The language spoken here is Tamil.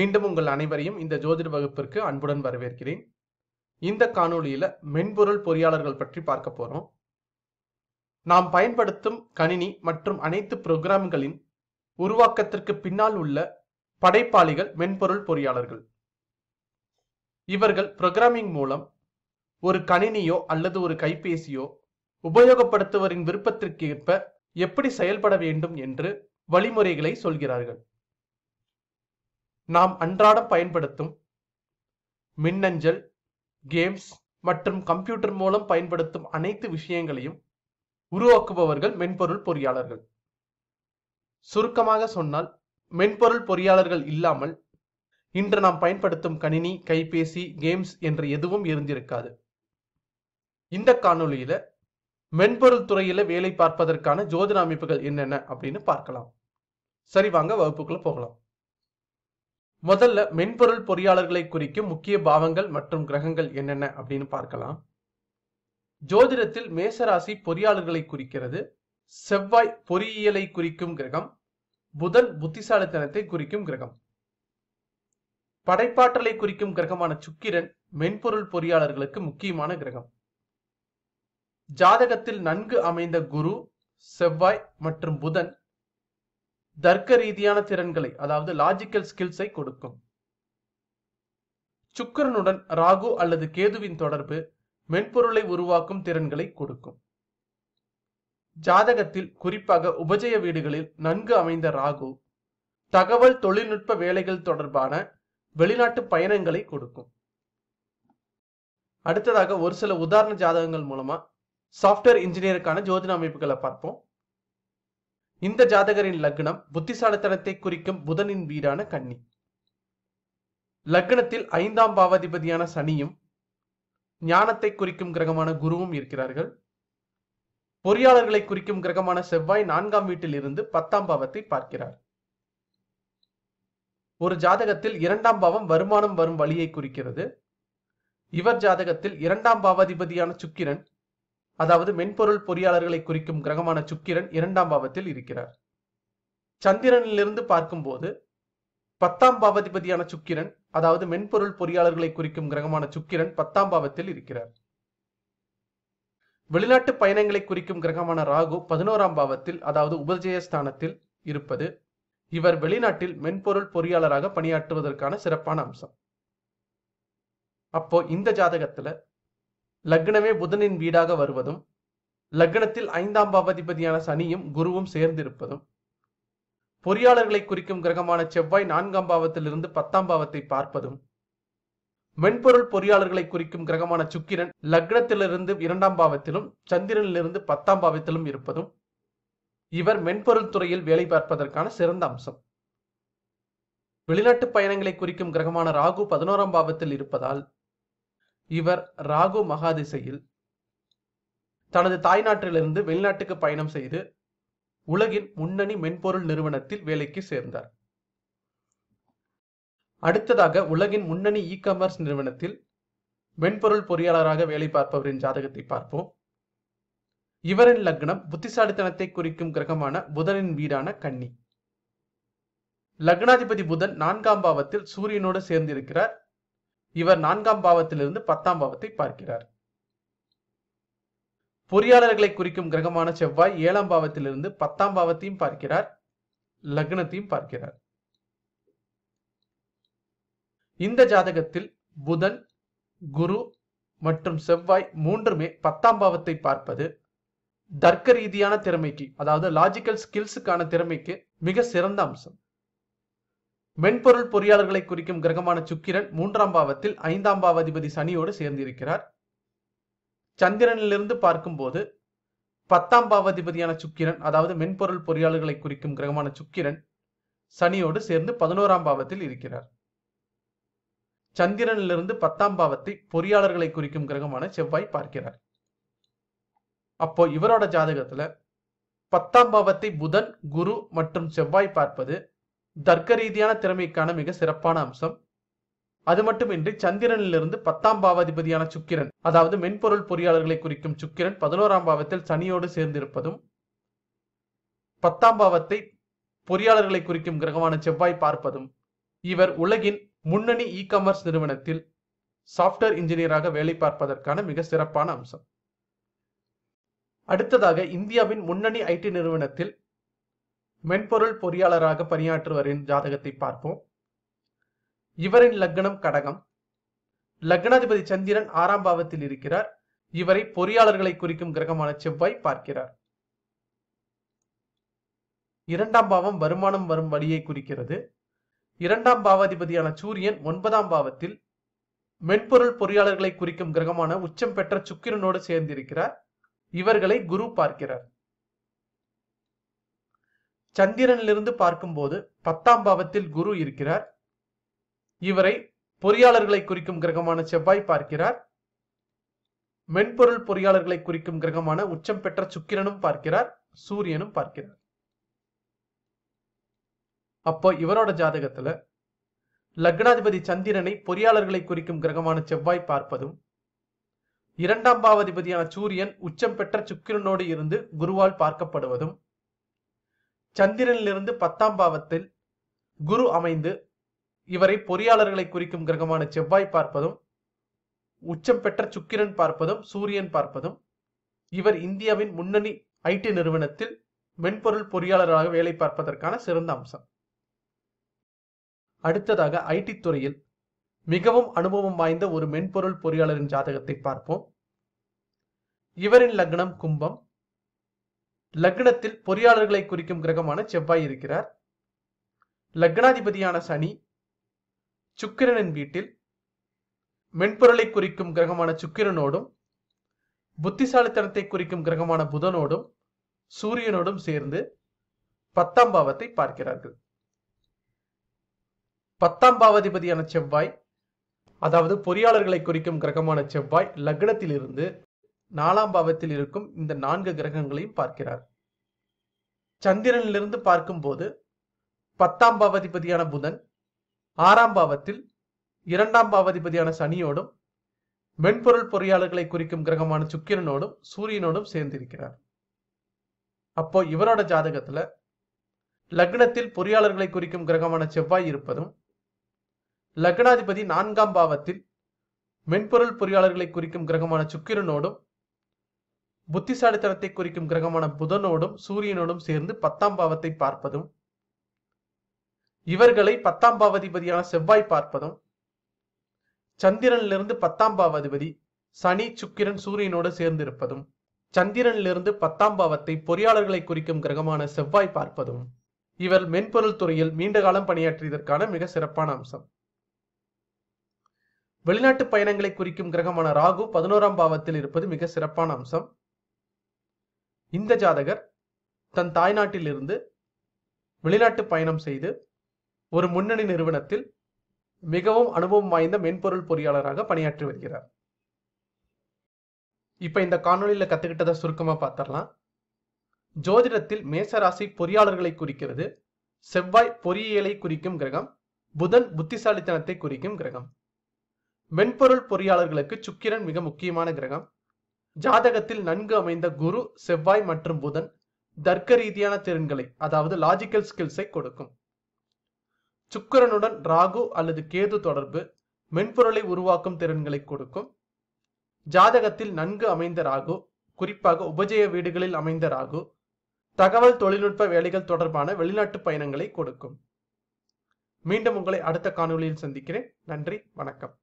மீண்டும் உங்கள் அனைவரையும் இந்த ஜோதிட வகுப்பிற்கு அன்புடன் வரவேற்கிறேன் இந்த காணொளியில மென்பொருள் பொறியாளர்கள் பற்றி பார்க்க போறோம் நாம் பயன்படுத்தும் கணினி மற்றும் அனைத்து புரோகிராம்களின் உருவாக்கத்திற்கு பின்னால் உள்ள படைப்பாளிகள் மென்பொருள் பொறியாளர்கள் இவர்கள் புரோகிராமிங் மூலம் ஒரு கணினியோ அல்லது ஒரு கைபேசியோ உபயோகப்படுத்துவரின் விருப்பத்திற்கேற்ப எப்படி செயல்பட வேண்டும் என்று வழிமுறைகளை சொல்கிறார்கள் நாம் அன்றாடம் பயன்படுத்தும் மின்னஞ்சல் கேம்ஸ் மற்றும் கம்ப்யூட்டர் மூலம் பயன்படுத்தும் அனைத்து விஷயங்களையும் உருவாக்குபவர்கள் மென்பொருள் பொறியாளர்கள் சுருக்கமாக சொன்னால் மென்பொருள் பொறியாளர்கள் இல்லாமல் இன்று நாம் பயன்படுத்தும் கணினி கைபேசி கேம்ஸ் என்று எதுவும் இருந்திருக்காது இந்த காணொலியில மென்பொருள் துறையில வேலை பார்ப்பதற்கான ஜோதிட அமைப்புகள் என்னென்ன அப்படின்னு பார்க்கலாம் சரி வாங்க வகுப்புக்குள்ள போகலாம் முதல்ல மென்பொருள் பொறியாளர்களை குறிக்கும் முக்கிய பாவங்கள் மற்றும் கிரகங்கள் என்னென்ன அப்படின்னு பார்க்கலாம் ஜோதிடத்தில் மேசராசி பொறியாளர்களை குறிக்கிறது செவ்வாய் பொறியியலை குறிக்கும் கிரகம் புதன் புத்திசாலித்தனத்தை குறிக்கும் கிரகம் படைப்பாற்றலை குறிக்கும் கிரகமான சுக்கிரன் மென்பொருள் பொறியாளர்களுக்கு முக்கியமான கிரகம் ஜாதகத்தில் நன்கு அமைந்த குரு செவ்வாய் மற்றும் புதன் தர்க்க ரீதியான திறன்களை அதாவது லாஜிக்கல் ஸ்கில்ஸை கொடுக்கும் சுக்கரனுடன் ராகு அல்லது கேதுவின் தொடர்பு மென்பொருளை உருவாக்கும் திறன்களை கொடுக்கும் ஜாதகத்தில் குறிப்பாக உபஜய வீடுகளில் நன்கு அமைந்த ராகு தகவல் தொழில்நுட்ப வேலைகள் தொடர்பான வெளிநாட்டு பயணங்களை கொடுக்கும் அடுத்ததாக ஒரு சில உதாரண ஜாதகங்கள் மூலமா சாஃப்ட்வேர் இன்ஜினியருக்கான ஜோதிட அமைப்புகளை பார்ப்போம் இந்த ஜாதகரின் லக்னம் புத்திசாலித்தனத்தை குறிக்கும் புதனின் வீடான கன்னி லக்னத்தில் ஐந்தாம் பாவாதிபதியான சனியும் ஞானத்தை குறிக்கும் கிரகமான குருவும் இருக்கிறார்கள் பொறியாளர்களை குறிக்கும் கிரகமான செவ்வாய் நான்காம் வீட்டில் இருந்து பத்தாம் பாவத்தை பார்க்கிறார் ஒரு ஜாதகத்தில் இரண்டாம் பாவம் வருமானம் வரும் வழியை குறிக்கிறது இவர் ஜாதகத்தில் இரண்டாம் பாவாதிபதியான சுக்கிரன் அதாவது மென்பொருள் பொறியாளர்களை குறிக்கும் கிரகமான சுக்கிரன் இரண்டாம் பாவத்தில் இருக்கிறார் சந்திரனிலிருந்து பார்க்கும்போது பத்தாம் பாவாதிபதியான சுக்கிரன் அதாவது மென்பொருள் பொறியாளர்களை குறிக்கும் கிரகமான சுக்கிரன் பத்தாம் பாவத்தில் இருக்கிறார் வெளிநாட்டு பயணங்களை குறிக்கும் கிரகமான ராகு பதினோராம் பாவத்தில் அதாவது உபஜயஸ்தானத்தில் இருப்பது இவர் வெளிநாட்டில் மென்பொருள் பொறியாளராக பணியாற்றுவதற்கான சிறப்பான அம்சம் அப்போ இந்த ஜாதகத்துல லக்னமே புதனின் வீடாக வருவதும் லக்னத்தில் ஐந்தாம் பாவாதிபதியான சனியும் குருவும் சேர்ந்திருப்பதும் பொறியாளர்களை குறிக்கும் கிரகமான செவ்வாய் நான்காம் பாவத்திலிருந்து பத்தாம் பாவத்தை பார்ப்பதும் மென்பொருள் பொறியாளர்களை குறிக்கும் கிரகமான சுக்கிரன் லக்னத்திலிருந்து இரண்டாம் பாவத்திலும் சந்திரனிலிருந்து பத்தாம் பாவத்திலும் இருப்பதும் இவர் மென்பொருள் துறையில் வேலை பார்ப்பதற்கான சிறந்த அம்சம் வெளிநாட்டு பயணங்களை குறிக்கும் கிரகமான ராகு பதினோராம் பாவத்தில் இருப்பதால் இவர் ராகு மகாதிசையில் தனது தாய்நாட்டிலிருந்து வெளிநாட்டுக்கு பயணம் செய்து உலகின் முன்னணி மென்பொருள் நிறுவனத்தில் வேலைக்கு சேர்ந்தார் அடுத்ததாக உலகின் முன்னணி இ கமர்ஸ் நிறுவனத்தில் மென்பொருள் பொறியாளராக வேலை பார்ப்பவரின் ஜாதகத்தை பார்ப்போம் இவரின் லக்னம் புத்திசாலித்தனத்தை குறிக்கும் கிரகமான புதனின் வீடான கன்னி லக்னாதிபதி புதன் நான்காம் பாவத்தில் சூரியனோடு சேர்ந்திருக்கிறார் இவர் நான்காம் பாவத்திலிருந்து பத்தாம் பாவத்தை பார்க்கிறார் பொறியாளர்களை குறிக்கும் கிரகமான செவ்வாய் ஏழாம் பாவத்திலிருந்து பத்தாம் பாவத்தையும் பார்க்கிறார் லக்னத்தையும் பார்க்கிறார் இந்த ஜாதகத்தில் புதன் குரு மற்றும் செவ்வாய் மூன்றுமே பத்தாம் பாவத்தை பார்ப்பது தர்க்க ரீதியான திறமைக்கு அதாவது லாஜிக்கல் ஸ்கில்ஸுக்கான திறமைக்கு மிக சிறந்த அம்சம் மென்பொருள் பொறியாளர்களை குறிக்கும் கிரகமான சுக்கிரன் மூன்றாம் பாவத்தில் ஐந்தாம் பாவாதிபதி சனியோடு சேர்ந்திருக்கிறார் சந்திரனிலிருந்து பார்க்கும்போது பத்தாம் பாவாதிபதியான சுக்கிரன் அதாவது மென்பொருள் பொறியாளர்களை குறிக்கும் கிரகமான சுக்கிரன் சனியோடு சேர்ந்து பதினோராம் பாவத்தில் இருக்கிறார் சந்திரனிலிருந்து பத்தாம் பாவத்தை பொறியாளர்களை குறிக்கும் கிரகமான செவ்வாய் பார்க்கிறார் அப்போ இவரோட ஜாதகத்துல பத்தாம் பாவத்தை புதன் குரு மற்றும் செவ்வாய் பார்ப்பது தர்க்க ரீதியான திறமைக்கான மிக சிறப்பான அம்சம் அது மட்டுமின்றி சந்திரனிலிருந்து பத்தாம் பாவாதிபதியான சுக்கிரன் அதாவது மென்பொருள் பொறியாளர்களை குறிக்கும் சுக்கிரன் பதினோராம் பாவத்தில் சனியோடு சேர்ந்திருப்பதும் பத்தாம் பாவத்தை பொறியாளர்களை குறிக்கும் கிரகமான செவ்வாய் பார்ப்பதும் இவர் உலகின் முன்னணி இ காமர்ஸ் நிறுவனத்தில் சாஃப்ட்வேர் இன்ஜினியராக வேலை பார்ப்பதற்கான மிக சிறப்பான அம்சம் அடுத்ததாக இந்தியாவின் முன்னணி ஐடி நிறுவனத்தில் மென்பொருள் பொறியாளராக பணியாற்றுவரின் ஜாதகத்தை பார்ப்போம் இவரின் லக்னம் கடகம் லக்னாதிபதி சந்திரன் ஆறாம் பாவத்தில் இருக்கிறார் இவரை பொறியாளர்களை குறிக்கும் கிரகமான செவ்வாய் பார்க்கிறார் இரண்டாம் பாவம் வருமானம் வரும் வழியை குறிக்கிறது இரண்டாம் பாவாதிபதியான சூரியன் ஒன்பதாம் பாவத்தில் மென்பொருள் பொறியாளர்களை குறிக்கும் கிரகமான உச்சம் பெற்ற சுக்கிரனோடு சேர்ந்திருக்கிறார் இவர்களை குரு பார்க்கிறார் சந்திரனிலிருந்து பார்க்கும்போது பத்தாம் பாவத்தில் குரு இருக்கிறார் இவரை பொறியாளர்களை குறிக்கும் கிரகமான செவ்வாய் பார்க்கிறார் மென்பொருள் பொறியாளர்களை குறிக்கும் கிரகமான உச்சம் பெற்ற சுக்கிரனும் பார்க்கிறார் சூரியனும் பார்க்கிறார் அப்போ இவரோட ஜாதகத்துல லக்னாதிபதி சந்திரனை பொறியாளர்களை குறிக்கும் கிரகமான செவ்வாய் பார்ப்பதும் இரண்டாம் பாவதிபதியான சூரியன் உச்சம் பெற்ற சுக்கிரனோடு இருந்து குருவால் பார்க்கப்படுவதும் சந்திரனிலிருந்து பத்தாம் பாவத்தில் குரு அமைந்து இவரை பொறியாளர்களை குறிக்கும் கிரகமான செவ்வாய் பார்ப்பதும் உச்சம் பெற்ற சுக்கிரன் பார்ப்பதும் சூரியன் பார்ப்பதும் இவர் இந்தியாவின் முன்னணி ஐடி நிறுவனத்தில் மென்பொருள் பொறியாளராக வேலை பார்ப்பதற்கான சிறந்த அம்சம் அடுத்ததாக ஐடி துறையில் மிகவும் அனுபவம் வாய்ந்த ஒரு மென்பொருள் பொறியாளரின் ஜாதகத்தை பார்ப்போம் இவரின் லக்னம் கும்பம் லக்னத்தில் பொறியாளர்களை குறிக்கும் கிரகமான செவ்வாய் இருக்கிறார் லக்னாதிபதியான சனி சுக்கிரனின் வீட்டில் மென்பொருளை குறிக்கும் கிரகமான சுக்கிரனோடும் புத்திசாலித்தனத்தை குறிக்கும் கிரகமான புதனோடும் சூரியனோடும் சேர்ந்து பத்தாம் பாவத்தை பார்க்கிறார்கள் பத்தாம் பாவாதிபதியான செவ்வாய் அதாவது பொறியாளர்களை குறிக்கும் கிரகமான செவ்வாய் லக்னத்திலிருந்து நாலாம் பாவத்தில் இருக்கும் இந்த நான்கு கிரகங்களையும் பார்க்கிறார் சந்திரனிலிருந்து பார்க்கும்போது பத்தாம் பாவதிபதியான புதன் ஆறாம் பாவத்தில் இரண்டாம் பாவாதிபதியான சனியோடும் மென்பொருள் பொறியாளர்களை குறிக்கும் கிரகமான சுக்கிரனோடும் சூரியனோடும் சேர்ந்திருக்கிறார் அப்போ இவரோட ஜாதகத்துல லக்னத்தில் பொறியாளர்களை குறிக்கும் கிரகமான செவ்வாய் இருப்பதும் லக்னாதிபதி நான்காம் பாவத்தில் மென்பொருள் பொறியாளர்களை குறிக்கும் கிரகமான சுக்கிரனோடும் புத்திசாலித்தனத்தை குறிக்கும் கிரகமான புதனோடும் சூரியனோடும் சேர்ந்து பத்தாம் பாவத்தை பார்ப்பதும் இவர்களை பத்தாம் பாவதிபதியான செவ்வாய் பார்ப்பதும் சந்திரனிலிருந்து பத்தாம் பாவதிபதி சனி சுக்கிரன் சூரியனோடு சேர்ந்திருப்பதும் சந்திரனிலிருந்து பத்தாம் பாவத்தை பொறியாளர்களை குறிக்கும் கிரகமான செவ்வாய் பார்ப்பதும் இவர் மென்பொருள் துறையில் நீண்ட காலம் பணியாற்றியதற்கான மிக சிறப்பான அம்சம் வெளிநாட்டு பயணங்களை குறிக்கும் கிரகமான ராகு பதினோராம் பாவத்தில் இருப்பது மிக சிறப்பான அம்சம் இந்த ஜாதகர் தன் தாய்நாட்டிலிருந்து வெளிநாட்டு பயணம் செய்து ஒரு முன்னணி நிறுவனத்தில் மிகவும் அனுபவம் வாய்ந்த மென்பொருள் பொறியாளராக பணியாற்றி வருகிறார் இப்ப இந்த காணொலியில கத்துக்கிட்டதை சுருக்கமா பார்த்தரலாம் ஜோதிடத்தில் மேசராசி பொறியாளர்களை குறிக்கிறது செவ்வாய் பொறியியலை குறிக்கும் கிரகம் புதன் புத்திசாலித்தனத்தை குறிக்கும் கிரகம் மென்பொருள் பொறியாளர்களுக்கு சுக்கிரன் மிக முக்கியமான கிரகம் ஜாதகத்தில் நன்கு அமைந்த குரு செவ்வாய் மற்றும் புதன் தர்க்க ரீதியான திறன்களை அதாவது லாஜிக்கல் ஸ்கில்ஸை கொடுக்கும் சுக்கரனுடன் ராகு அல்லது கேது தொடர்பு மென்பொருளை உருவாக்கும் திறன்களை கொடுக்கும் ஜாதகத்தில் நன்கு அமைந்த ராகு குறிப்பாக உபஜய வீடுகளில் அமைந்த ராகு தகவல் தொழில்நுட்ப வேலைகள் தொடர்பான வெளிநாட்டு பயணங்களை கொடுக்கும் மீண்டும் உங்களை அடுத்த காணொலியில் சந்திக்கிறேன் நன்றி வணக்கம்